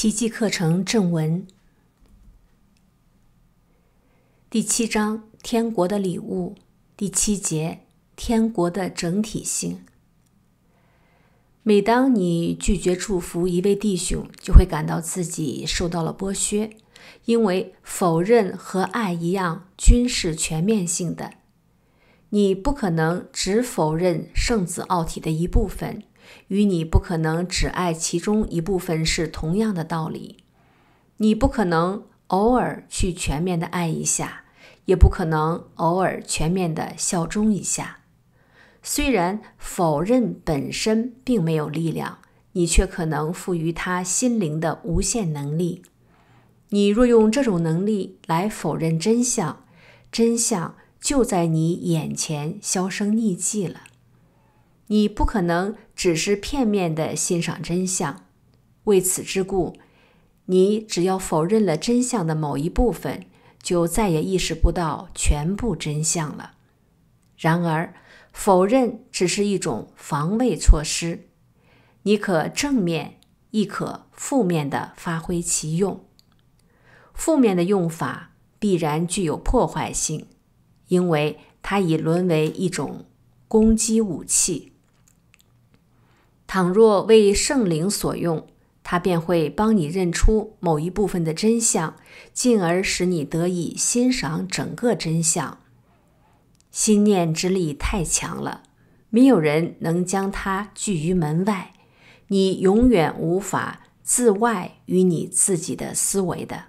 奇迹课程正文第七章《天国的礼物》第七节《天国的整体性》。每当你拒绝祝福一位弟兄，就会感到自己受到了剥削，因为否认和爱一样，均是全面性的。你不可能只否认圣子奥体的一部分。与你不可能只爱其中一部分是同样的道理，你不可能偶尔去全面的爱一下，也不可能偶尔全面的效忠一下。虽然否认本身并没有力量，你却可能赋予他心灵的无限能力。你若用这种能力来否认真相，真相就在你眼前销声匿迹了。你不可能。只是片面的欣赏真相，为此之故，你只要否认了真相的某一部分，就再也意识不到全部真相了。然而，否认只是一种防卫措施，你可正面亦可负面地发挥其用。负面的用法必然具有破坏性，因为它已沦为一种攻击武器。倘若为圣灵所用，他便会帮你认出某一部分的真相，进而使你得以欣赏整个真相。心念之力太强了，没有人能将它拒于门外。你永远无法自外于你自己的思维的。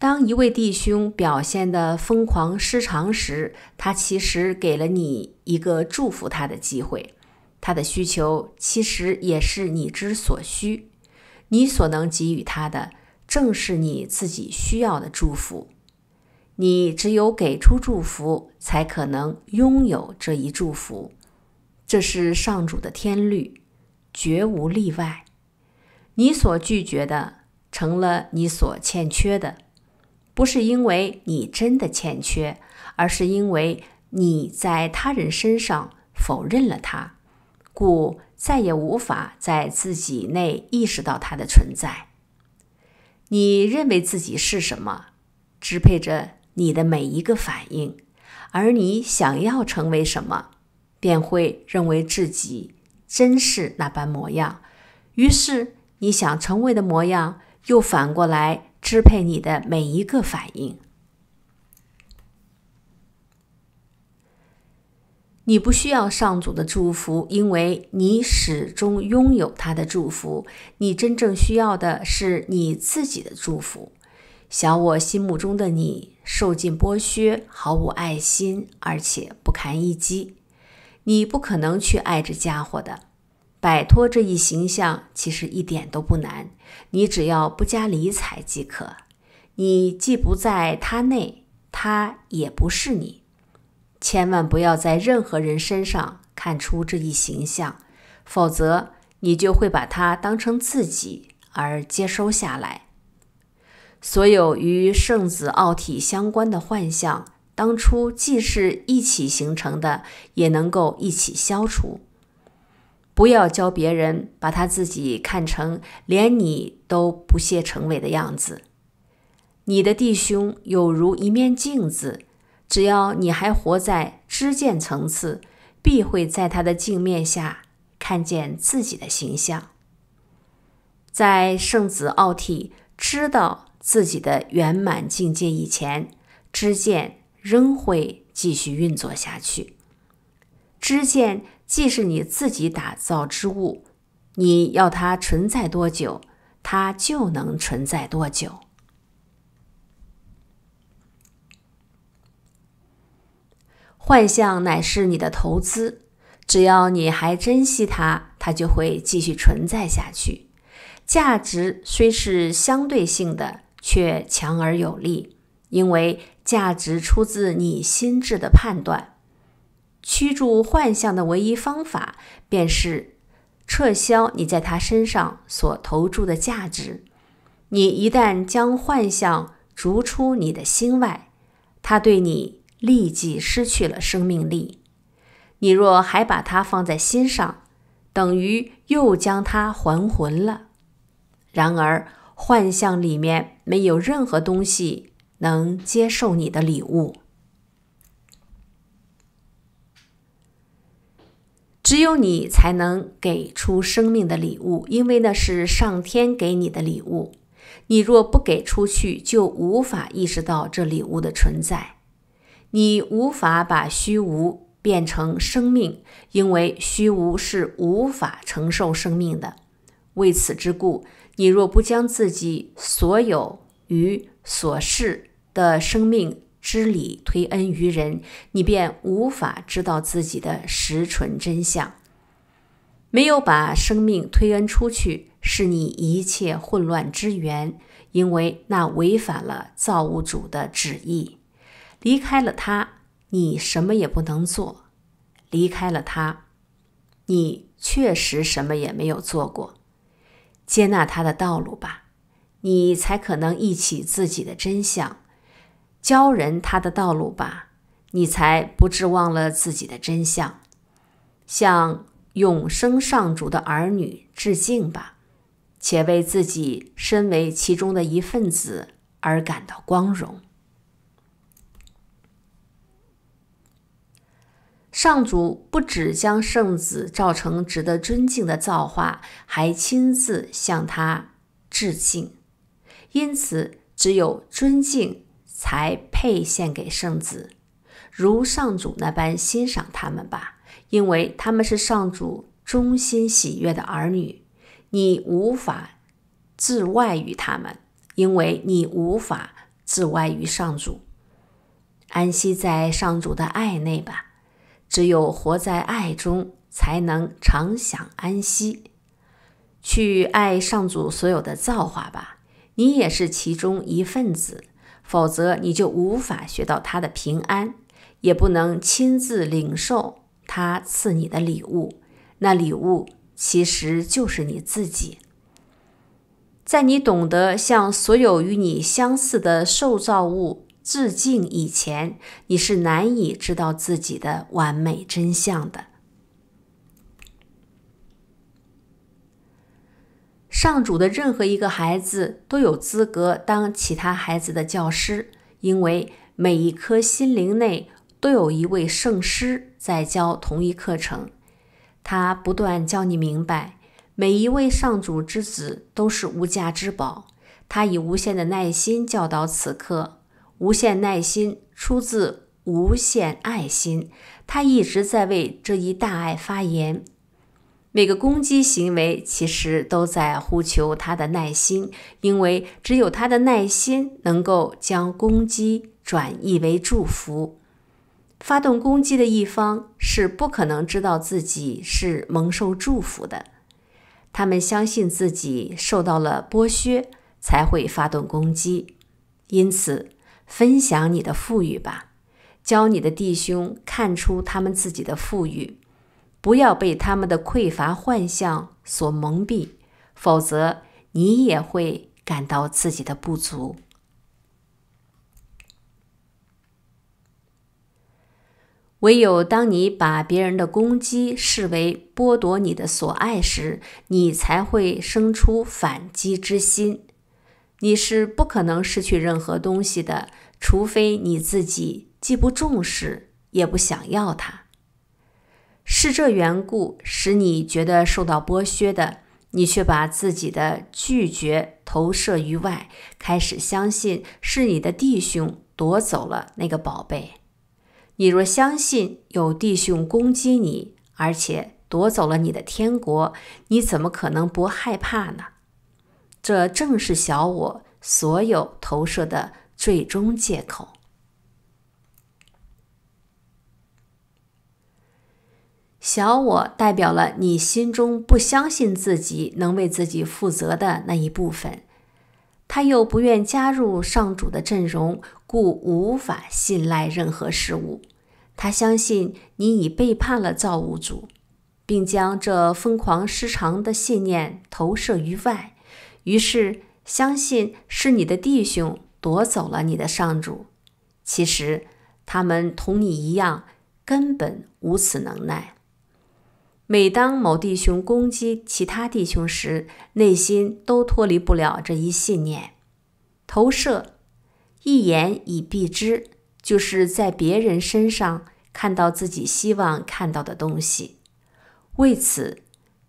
当一位弟兄表现的疯狂失常时，他其实给了你一个祝福他的机会。他的需求其实也是你之所需，你所能给予他的正是你自己需要的祝福。你只有给出祝福，才可能拥有这一祝福。这是上主的天律，绝无例外。你所拒绝的，成了你所欠缺的。不是因为你真的欠缺，而是因为你在他人身上否认了他，故再也无法在自己内意识到他的存在。你认为自己是什么，支配着你的每一个反应；而你想要成为什么，便会认为自己真是那般模样。于是你想成为的模样，又反过来。支配你的每一个反应。你不需要上主的祝福，因为你始终拥有他的祝福。你真正需要的是你自己的祝福。小我心目中的你，受尽剥削，毫无爱心，而且不堪一击。你不可能去爱这家伙的。摆脱这一形象其实一点都不难，你只要不加理睬即可。你既不在他内，他也不是你。千万不要在任何人身上看出这一形象，否则你就会把它当成自己而接收下来。所有与圣子奥体相关的幻象，当初既是一起形成的，也能够一起消除。不要教别人把他自己看成连你都不屑成为的样子。你的弟兄有如一面镜子，只要你还活在知见层次，必会在他的镜面下看见自己的形象。在圣子奥体知道自己的圆满境界以前，知见仍会继续运作下去。知见。既是你自己打造之物，你要它存在多久，它就能存在多久。幻象乃是你的投资，只要你还珍惜它，它就会继续存在下去。价值虽是相对性的，却强而有力，因为价值出自你心智的判断。驱逐幻象的唯一方法，便是撤销你在他身上所投注的价值。你一旦将幻象逐出你的心外，他对你立即失去了生命力。你若还把它放在心上，等于又将它还魂了。然而，幻象里面没有任何东西能接受你的礼物。只有你才能给出生命的礼物，因为那是上天给你的礼物。你若不给出去，就无法意识到这礼物的存在。你无法把虚无变成生命，因为虚无是无法承受生命的。为此之故，你若不将自己所有与所是的生命，知礼推恩于人，你便无法知道自己的实存真相。没有把生命推恩出去，是你一切混乱之源，因为那违反了造物主的旨意。离开了他，你什么也不能做；离开了他，你确实什么也没有做过。接纳他的道路吧，你才可能忆起自己的真相。教人他的道路吧，你才不至忘了自己的真相；向永生上主的儿女致敬吧，且为自己身为其中的一份子而感到光荣。上主不止将圣子造成值得尊敬的造化，还亲自向他致敬，因此只有尊敬。才配献给圣子，如上主那般欣赏他们吧，因为他们是上主衷心喜悦的儿女。你无法自外于他们，因为你无法自外于上主。安息在上主的爱内吧，只有活在爱中，才能常享安息。去爱上主所有的造化吧，你也是其中一份子。否则，你就无法学到他的平安，也不能亲自领受他赐你的礼物。那礼物其实就是你自己。在你懂得向所有与你相似的受造物致敬以前，你是难以知道自己的完美真相的。上主的任何一个孩子都有资格当其他孩子的教师，因为每一颗心灵内都有一位圣师在教同一课程。他不断教你明白，每一位上主之子都是无价之宝。他以无限的耐心教导，此刻无限耐心出自无限爱心。他一直在为这一大爱发言。每个攻击行为其实都在呼求他的耐心，因为只有他的耐心能够将攻击转译为祝福。发动攻击的一方是不可能知道自己是蒙受祝福的，他们相信自己受到了剥削才会发动攻击。因此，分享你的富裕吧，教你的弟兄看出他们自己的富裕。不要被他们的匮乏幻象所蒙蔽，否则你也会感到自己的不足。唯有当你把别人的攻击视为剥夺你的所爱时，你才会生出反击之心。你是不可能失去任何东西的，除非你自己既不重视也不想要它。是这缘故使你觉得受到剥削的，你却把自己的拒绝投射于外，开始相信是你的弟兄夺走了那个宝贝。你若相信有弟兄攻击你，而且夺走了你的天国，你怎么可能不害怕呢？这正是小我所有投射的最终借口。小我代表了你心中不相信自己能为自己负责的那一部分，他又不愿加入上主的阵容，故无法信赖任何事物。他相信你已背叛了造物主，并将这疯狂失常的信念投射于外，于是相信是你的弟兄夺走了你的上主。其实他们同你一样，根本无此能耐。每当某弟兄攻击其他弟兄时，内心都脱离不了这一信念。投射，一言以蔽之，就是在别人身上看到自己希望看到的东西。为此，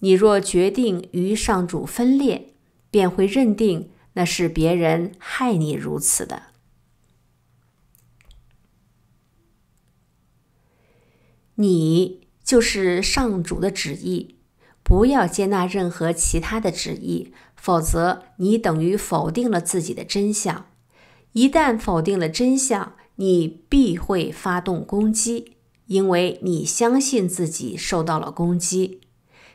你若决定与上主分裂，便会认定那是别人害你如此的。你。就是上主的旨意，不要接纳任何其他的旨意，否则你等于否定了自己的真相。一旦否定了真相，你必会发动攻击，因为你相信自己受到了攻击。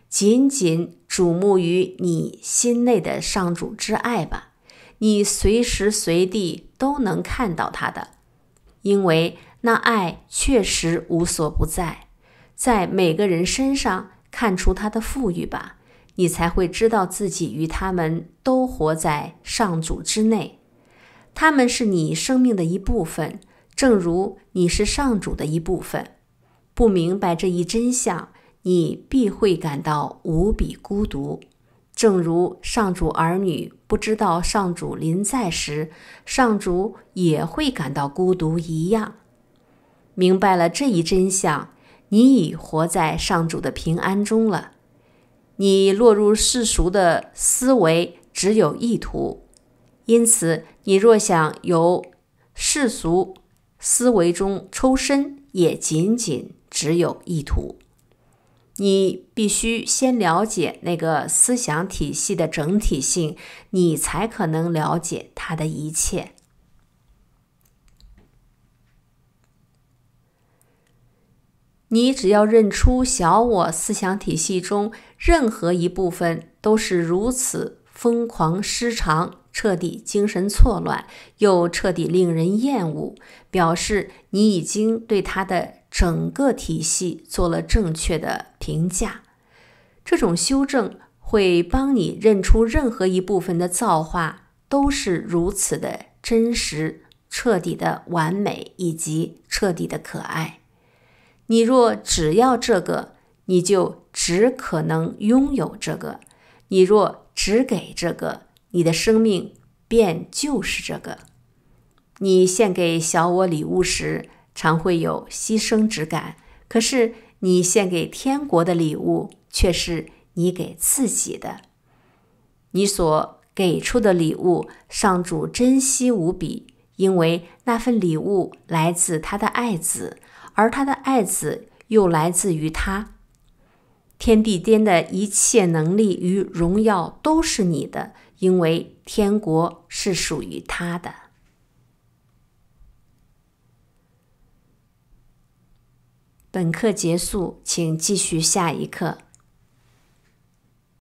仅仅瞩目于你心内的上主之爱吧，你随时随地都能看到他的，因为那爱确实无所不在。在每个人身上看出他的富裕吧，你才会知道自己与他们都活在上主之内，他们是你生命的一部分，正如你是上主的一部分。不明白这一真相，你必会感到无比孤独，正如上主儿女不知道上主临在时，上主也会感到孤独一样。明白了这一真相。你已活在上主的平安中了。你落入世俗的思维，只有意图。因此，你若想由世俗思维中抽身，也仅仅只有意图。你必须先了解那个思想体系的整体性，你才可能了解它的一切。你只要认出小我思想体系中任何一部分都是如此疯狂失常、彻底精神错乱，又彻底令人厌恶，表示你已经对他的整个体系做了正确的评价。这种修正会帮你认出任何一部分的造化都是如此的真实、彻底的完美以及彻底的可爱。你若只要这个，你就只可能拥有这个；你若只给这个，你的生命便就是这个。你献给小我礼物时，常会有牺牲之感；可是你献给天国的礼物，却是你给自己的。你所给出的礼物，上主珍惜无比，因为那份礼物来自他的爱子。而他的爱子又来自于他，天地间的一切能力与荣耀都是你的，因为天国是属于他的。本课结束，请继续下一课。